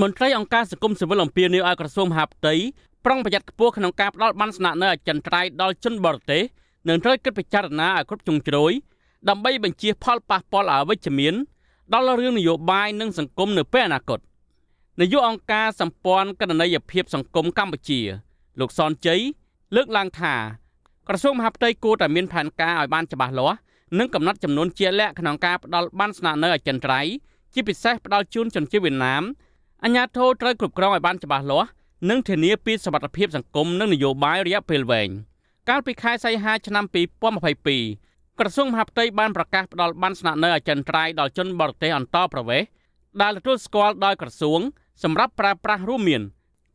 មន្ត្រីអង្គការសង្គមស៊ីវិលអំពាវនាវឲ្យក្រសួងមហាផ្ទៃប្រុងប្រយ័ត្នខ្ពស់ក្នុងការផ្តល់បានស្នាក់នៅអចិន្ត្រៃយ៍ដល់ជនបរទេសនិងត្រូវគិតពិចារណាឲ្យគ្រប់ជ្រុងជ្រោយដើម្បីបញ្ជៀសផលប៉ះពាល់អវិជ្ជមានដល់រឿងនយោបាយនិងសង្គមនៅពេលអនាគតនាយកអង្គការសម្ព័ន្ធកណន័យភាពសង្គមកម្ពុជា លោកសនជ័យលើកឡើងថាក្រសួងមហាផ្ទៃគួរតែមានផែនការឲ្យបានច្បាស់លាស់និងកំណត់ចំនួនជាលក្ខក្នុងការផ្តល់បានស្នាក់នៅអចិន្ត្រៃយ៍ជាពិសេសផ្ដល់ជូនជនជាតិវៀតណាមអញ្ញាធិបតេយ្យត្រូវគ្រប់គ្រងឲ្យបានច្បាស់លាស់និងធានាពីសមត្ថភាពសង្គមនិងនយោបាយរយៈពេលវែងកាលពីខែសីហាឆ្នាំ2022ក្រសួងមហាផ្ទៃបានប្រកាសផ្ដល់បានស្នាក់នៅអចិន្ត្រៃយ៍ដល់ជនបរទេសអន្តរប្រវេសន៍ដែលទទួលស្គាល់ដោយក្រសួងសម្រាប់ប្រើប្រាស់រួមមាន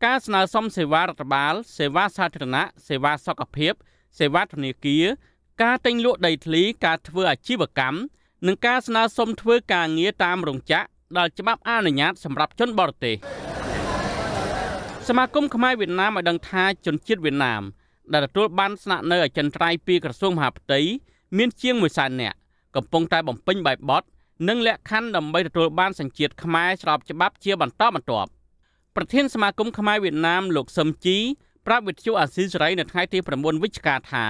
ការស្នើសុំសេវារដ្ឋបាល សេវាសាធារណៈសេវាសុខភាពសេវាធនាគារការទិញលក់ដីធ្លីការធ្វើអាជីវកម្មនិងការស្នើសុំធ្វើការងារតាមរោងចក្រដែលច្បាប់អនុញ្ញាត សម្រាប់ជនបរទេសសមាគមខ្មែរវៀតណាមឲ្យដឹងថាជនជាតិវៀតណាមដែលទទួលបានស្នាក់នៅអចិន្ត្រៃយ៍ពីក្រសួងមហាផ្ទៃមានជាង1សែននាក់កំពុងតែបំពេញបែបបទនិង លក្ខខណ្ឌដើម្បីទទួលបានសញ្ជាតិខ្មែរស្របច្បាប់ជាបន្តបន្ទាប់ប្រធានសមាគមខ្មែរវៀតណាមលោកសឹមជី ប្រាប់វិទ្យុអាស៊ីសេរីនៅថ្ងៃទី9វិច្ឆិកាថា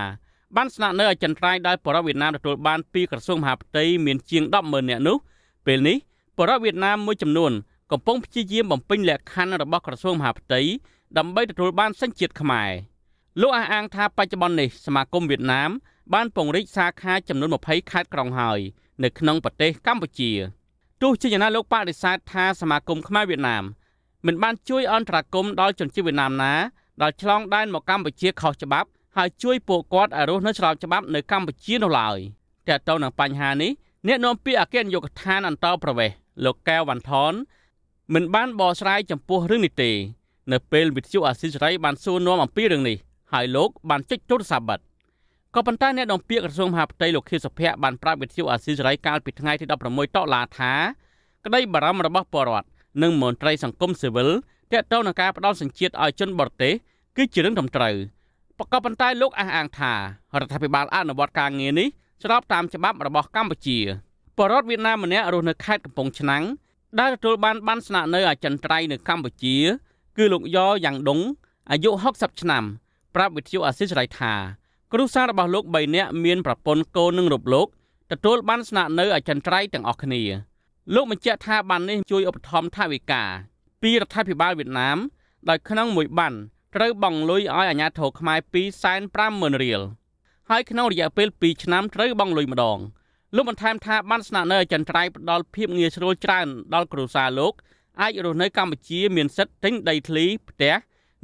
បានស្នាក់នៅអចិន្ត្រៃយ៍ដោយបរិវៀតណាមទទួលបានពីក្រសួងមហាផ្ទៃមានជាង100000នាក់នោះពេលនេះបរិវៀតណាមមួយចំនួនកំពុងព្យាយាមបំពេញលក្ខខណ្ឌរបស់ក្រសួងមហាផ្ទៃដើម្បីទទួលបានសញ្ជាតិខ្មែរលោកអះអាងថាបច្ចុប្បន្ននេះសមាគមវៀតណាមបានពង្រីកសាខាចំនួន20ខេត្តក្រុងហើយនៅក្នុងប្រទេសកម្ពុជាទោះជាយ៉ាងណាលោកបដិសេធថាសមាគមខ្មែរវៀតណាមមិនបានជួយអន្តរាគមន៍ដល់ជនជាតិវៀតណាមណាដែលឆ្លងដែនមកកម្ពុជាខុសច្បាប់ហើយជួយពួកគាត់ឲ្យរស់នៅឆ្លងច្បាប់នៅកម្ពុជានោះឡើយតែទៅនឹងបញ្ហានេះអ្នកនាំពាក្យអគ្គនាយកដ្ឋានអន្តរប្រវេសលោកកែវវ៉ាន់ថនមិនបានបកស្រាយចំពោះរឿងនេះទេនៅពេលវិទ្យុអាស៊ីសេរីបានសួរនាំអំពីរឿងនេះហើយលោកបានចុចទូរស័ព្ទបិទក៏ប៉ុន្តែអ្នកនាំពាក្យក្រសួងមហាផ្ទៃលោកខៀវសុភ័ក្របានប្រាប់វិទ្យុអាស៊ីសេរីកាលពីថ្ងៃទី16តុលាថាក្តីបារម្ភរបស់ពលរដ្ឋនិងមន្ត្រីសង្គមស៊ីវិលទាក់ទងនឹងការផ្ដល់សញ្ជាតិឲ្យជនបរទេសគឺជារឿងត្រឹមត្រូវក៏ប៉ុន្តែលោកអះអាងថារដ្ឋាភិបាលអនុវត្តការងារនេះស្របតាមច្បាប់របស់កម្ពុជាបរតវៀតណាមម្នាក់រស់នៅខេត្តកំពង់ឆ្នាំងដែលទទួលបាន បានស្នាក់នៅអចិន្ត្រៃយ៍នៅកម្ពុជាគឺលោកយ៉យ៉ាងដុងអាយុ60ឆ្នាំ ប្រាប់វិទ្យុអាស៊ីសេរីថាគ្រួសាររបស់លោក3នាក់មានប្រពន្ធកូននិងរូបលោកទទួលបានស្នាក់នៅអចិន្ត្រៃយ៍ទាំងអស់គ្នា លោកបញ្ជាក់ថាបាននេះជួយឧបត្ថម្ភថវិកា ពីរដ្ឋាភិបាលវៀតណាមដោយក្នុងមួយបានត្រូវបង់លុយឲ្យអាជ្ញាធរខ្មែរ250,000រៀលហើយក្នុងរយៈពេល2ឆ្នាំត្រូវបង់លុយម្ដងលោកបន្ថែមថាបានស្នាក់នៅអចិន្ត្រៃយ៍ផ្ដល់ភាពងាយស្រួលច្រើនដល់គ្រួសារលោកអាចរស់នៅកម្ពុជាមានសិទ្ធិទិញដីធ្លីផ្ទះ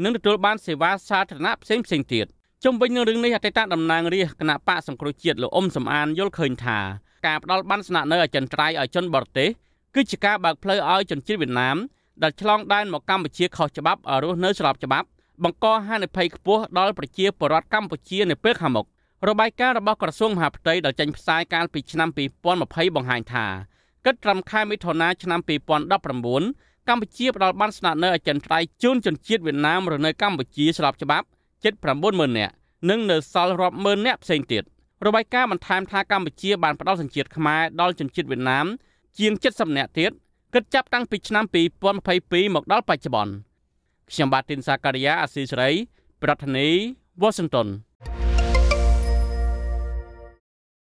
និងទទួលបានសេវាសាធារណៈផ្សេងផ្សេងទៀតជុំវិញនឹងរឿងនេះអតីតតំណាងរាជគណៈបកសង្គ្រោះជាតិលោកអ៊ុំសំអានយល់ឃើញថា ការផ្ដល់បានស្នាក់នៅអចិន្ត្រៃយ៍ឲ្យជនបរទេសគឺជាការបើកផ្លូវឲ្យជនជាតិវៀតណាមដែលឆ្លង ដែនមកកម្ពុជាខុសច្បាប់ឲ្យរស់នៅស្របច្បាប់បង្កហានិភ័យខ្ពស់ដល់ប្រជាពលរដ្ឋកម្ពុជានៅពេលខាងមុខរបាយការណ៍របស់ក្រសួងមហាផ្ទៃដែលចេញផ្សាយកាលពីឆ្នាំ2020បង្ហាញថាគិតត្រឹមខែមិថុនាឆ្នាំ2019កម្ពុជាផ្ដល់បានស្នាក់នៅអចិន្ត្រៃយ៍ជូនជនជាតិវៀតណាមរស់នៅកម្ពុជាស្របច្បាប់ជិត90000នាក់និងនៅសល់រាប់ម៉ឺននាក់ផ្សេងទៀតរបាយការណ៍បន្ថែមថាកម្ពុជាបានផ្ដល់សញ្ជាតិខ្មែរដល់ជនជាតិវៀតណាមជាង70នាក់ទៀតគិតចាប់តាំងពីឆ្នាំ2022មកដល់បច្ចុប្បន្នខ្ញុំបាទទីនសាការីយ៉ាអាស៊ីសេរីប្រធានាទីវ៉ាស៊ីនតោន